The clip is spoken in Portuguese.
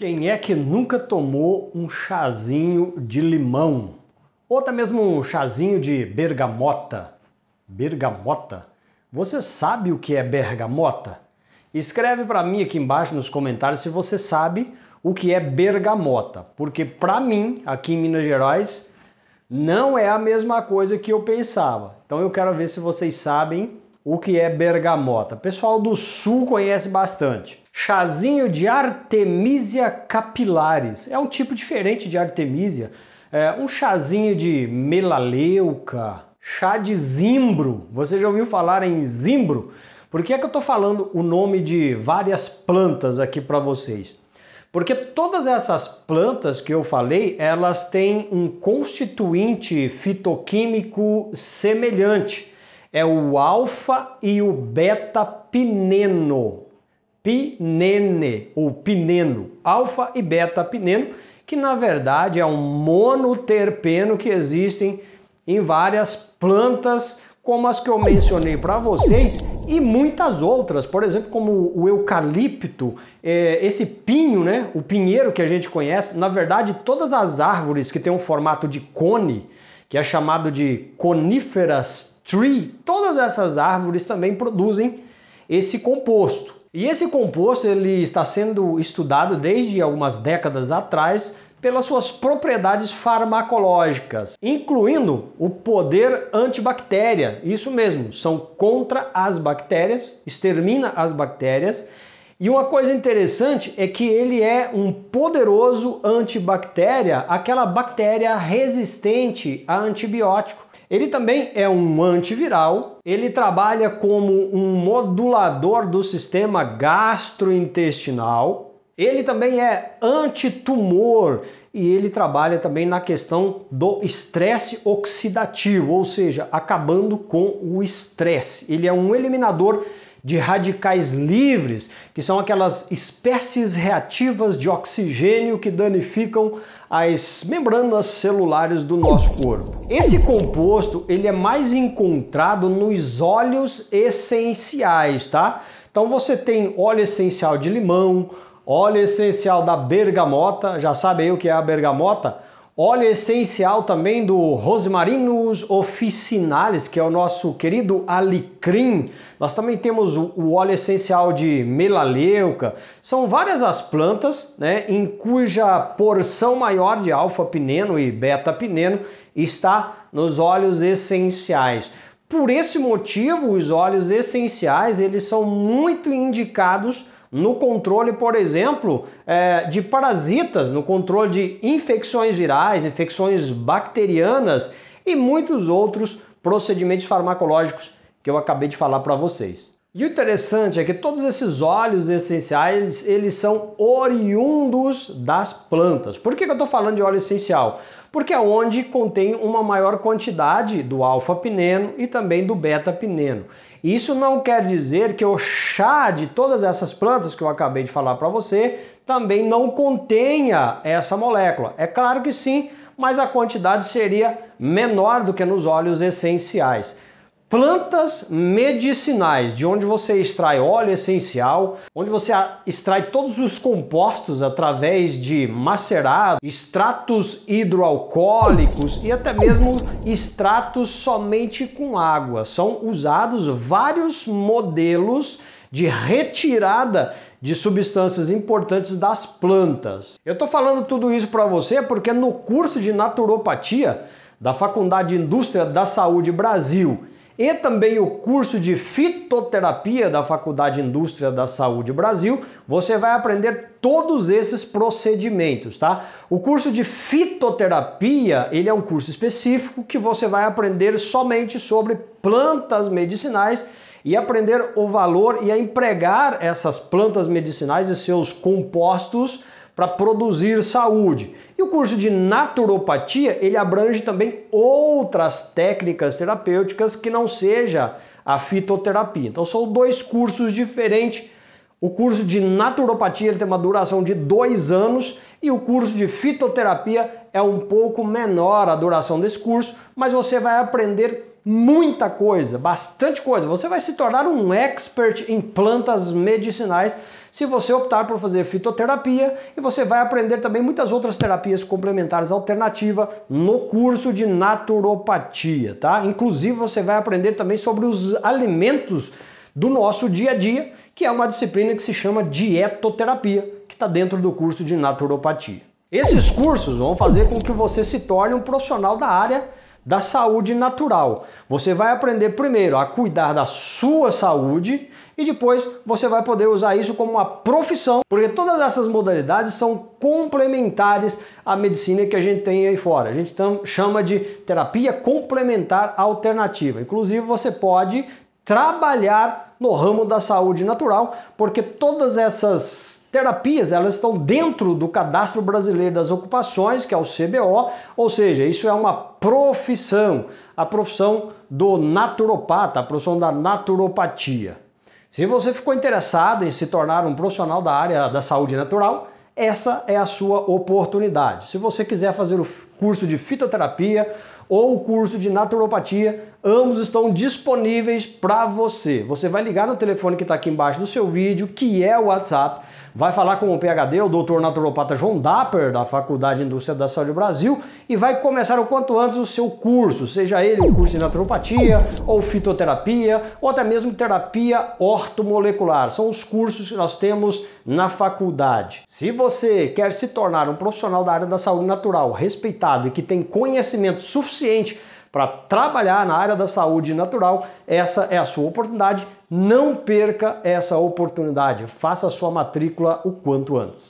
Quem é que nunca tomou um chazinho de limão? Ou até mesmo um chazinho de bergamota? Bergamota? Você sabe o que é bergamota? Escreve para mim aqui embaixo nos comentários se você sabe o que é bergamota, porque para mim, aqui em Minas Gerais, não é a mesma coisa que eu pensava. Então eu quero ver se vocês sabem o que é bergamota. Pessoal do sul conhece bastante. Chazinho de Artemisia capilares. É um tipo diferente de Artemisia. É um chazinho de melaleuca, chá de zimbro. Você já ouviu falar em zimbro? Por que, é que eu estou falando o nome de várias plantas aqui para vocês? Porque todas essas plantas que eu falei, elas têm um constituinte fitoquímico semelhante é o alfa e o beta pineno. Pinene ou pineno, alfa e beta pineno, que na verdade é um monoterpeno que existem em várias plantas, como as que eu mencionei para vocês e muitas outras, por exemplo, como o eucalipto, é, esse pinho, né, o pinheiro que a gente conhece, na verdade, todas as árvores que têm um formato de cone, que é chamado de coníferas tree, todas essas árvores também produzem esse composto. E esse composto ele está sendo estudado desde algumas décadas atrás pelas suas propriedades farmacológicas, incluindo o poder antibactéria. Isso mesmo, são contra as bactérias, extermina as bactérias. E uma coisa interessante é que ele é um poderoso antibactéria, aquela bactéria resistente a antibiótico. Ele também é um antiviral, ele trabalha como um modulador do sistema gastrointestinal, ele também é antitumor e ele trabalha também na questão do estresse oxidativo, ou seja, acabando com o estresse. Ele é um eliminador de radicais livres, que são aquelas espécies reativas de oxigênio que danificam as membranas celulares do nosso corpo. Esse composto, ele é mais encontrado nos óleos essenciais, tá? Então você tem óleo essencial de limão, óleo essencial da bergamota, já sabe aí o que é a bergamota? Óleo essencial também do Rosmarinus officinalis, que é o nosso querido alecrim. Nós também temos o óleo essencial de melaleuca. São várias as plantas né, em cuja porção maior de alfa-pineno e beta-pineno está nos óleos essenciais. Por esse motivo, os óleos essenciais eles são muito indicados no controle, por exemplo, é, de parasitas, no controle de infecções virais, infecções bacterianas e muitos outros procedimentos farmacológicos que eu acabei de falar para vocês. E o interessante é que todos esses óleos essenciais, eles são oriundos das plantas. Por que, que eu estou falando de óleo essencial? Porque é onde contém uma maior quantidade do alfa-pineno e também do beta-pineno. Isso não quer dizer que o chá de todas essas plantas que eu acabei de falar para você também não contenha essa molécula. É claro que sim, mas a quantidade seria menor do que nos óleos essenciais plantas medicinais, de onde você extrai óleo essencial, onde você extrai todos os compostos através de macerado, extratos hidroalcoólicos e até mesmo extratos somente com água. São usados vários modelos de retirada de substâncias importantes das plantas. Eu estou falando tudo isso para você porque no curso de naturopatia da Faculdade de Indústria da Saúde Brasil e também o curso de fitoterapia da Faculdade Indústria da Saúde Brasil, você vai aprender todos esses procedimentos, tá? O curso de fitoterapia, ele é um curso específico que você vai aprender somente sobre plantas medicinais e aprender o valor e a empregar essas plantas medicinais e seus compostos para produzir saúde. E o curso de naturopatia, ele abrange também outras técnicas terapêuticas que não seja a fitoterapia. Então são dois cursos diferentes o curso de naturopatia ele tem uma duração de dois anos e o curso de fitoterapia é um pouco menor a duração desse curso, mas você vai aprender muita coisa, bastante coisa. Você vai se tornar um expert em plantas medicinais se você optar por fazer fitoterapia e você vai aprender também muitas outras terapias complementares alternativa no curso de naturopatia, tá? Inclusive você vai aprender também sobre os alimentos do nosso dia a dia, que é uma disciplina que se chama dietoterapia, que está dentro do curso de naturopatia. Esses cursos vão fazer com que você se torne um profissional da área da saúde natural. Você vai aprender primeiro a cuidar da sua saúde e depois você vai poder usar isso como uma profissão, porque todas essas modalidades são complementares à medicina que a gente tem aí fora. A gente chama de terapia complementar alternativa. Inclusive, você pode trabalhar no ramo da saúde natural, porque todas essas terapias elas estão dentro do Cadastro Brasileiro das Ocupações, que é o CBO, ou seja, isso é uma profissão, a profissão do naturopata, a profissão da naturopatia. Se você ficou interessado em se tornar um profissional da área da saúde natural, essa é a sua oportunidade. Se você quiser fazer o curso de fitoterapia ou o curso de naturopatia, ambos estão disponíveis para você. Você vai ligar no telefone que está aqui embaixo do seu vídeo, que é o WhatsApp, vai falar com o PHD, o doutor naturopata João Dapper, da Faculdade de Indústria da Saúde Brasil, e vai começar o quanto antes o seu curso, seja ele um curso de naturopatia, ou fitoterapia, ou até mesmo terapia ortomolecular. São os cursos que nós temos na faculdade. Se você quer se tornar um profissional da área da saúde natural, respeitado e que tem conhecimento suficiente para trabalhar na área da saúde natural, essa é a sua oportunidade. Não perca essa oportunidade. Faça sua matrícula o quanto antes.